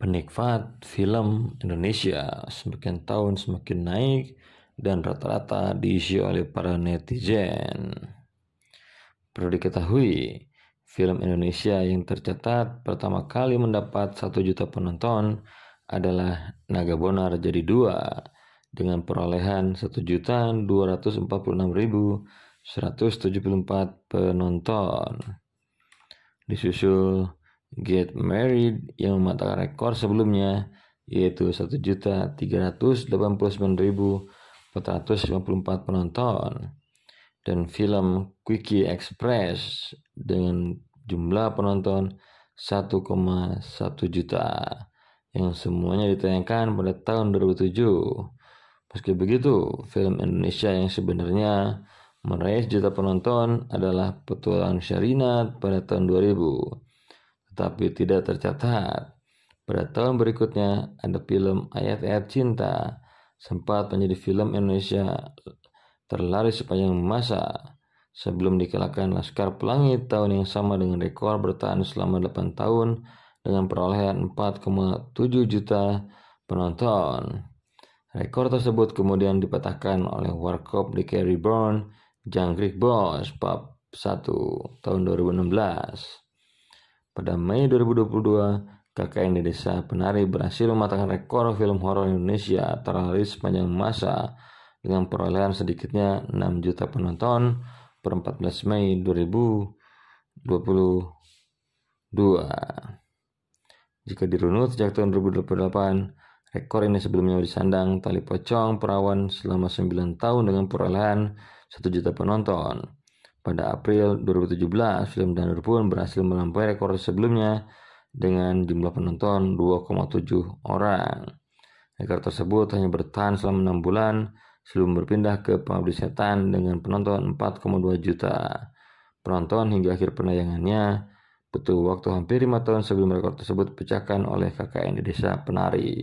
penikmat film Indonesia semakin tahun semakin naik dan rata-rata diisi oleh para netizen. Perlu diketahui, film Indonesia yang tercatat pertama kali mendapat 1 juta penonton adalah Naga Bonar jadi dua dengan perolehan juta 1.246.174 penonton. Disusul Get Married yang mematakan rekor sebelumnya yaitu 1.389.454 penonton dan film Quickie Express dengan jumlah penonton 1,1 juta yang semuanya ditayangkan pada tahun 2007. Meski begitu, film Indonesia yang sebenarnya meraih juta penonton adalah Petualangan Syarinat pada tahun 2000 tapi tidak tercatat. Pada tahun berikutnya ada film Ayat-Ayat Cinta sempat menjadi film Indonesia terlaris sepanjang masa sebelum dikalahkan Laskar Pelangi tahun yang sama dengan rekor bertahan selama 8 tahun dengan perolehan 4,7 juta penonton. Rekor tersebut kemudian dipatahkan oleh Warkop di Carry Brown, Jangkrik Boss, bab 1 tahun 2016. Pada Mei 2022, KKN di Desa Penari berhasil mematahkan rekor film horor Indonesia terlaris sepanjang masa dengan perolehan sedikitnya 6 juta penonton per 14 Mei 2022. Jika dirunut sejak tahun 2028, rekor ini sebelumnya disandang tali pocong perawan selama 9 tahun dengan perolehan 1 juta penonton. Pada April 2017, film Danur pun berhasil melampaui rekor sebelumnya dengan jumlah penonton 2,7 orang. Rekor tersebut hanya bertahan selama 6 bulan sebelum berpindah ke pabrik Setan dengan penonton 4,2 juta. Penonton hingga akhir penayangannya butuh waktu hampir 5 tahun sebelum rekor tersebut pecahkan oleh KKN di desa penari.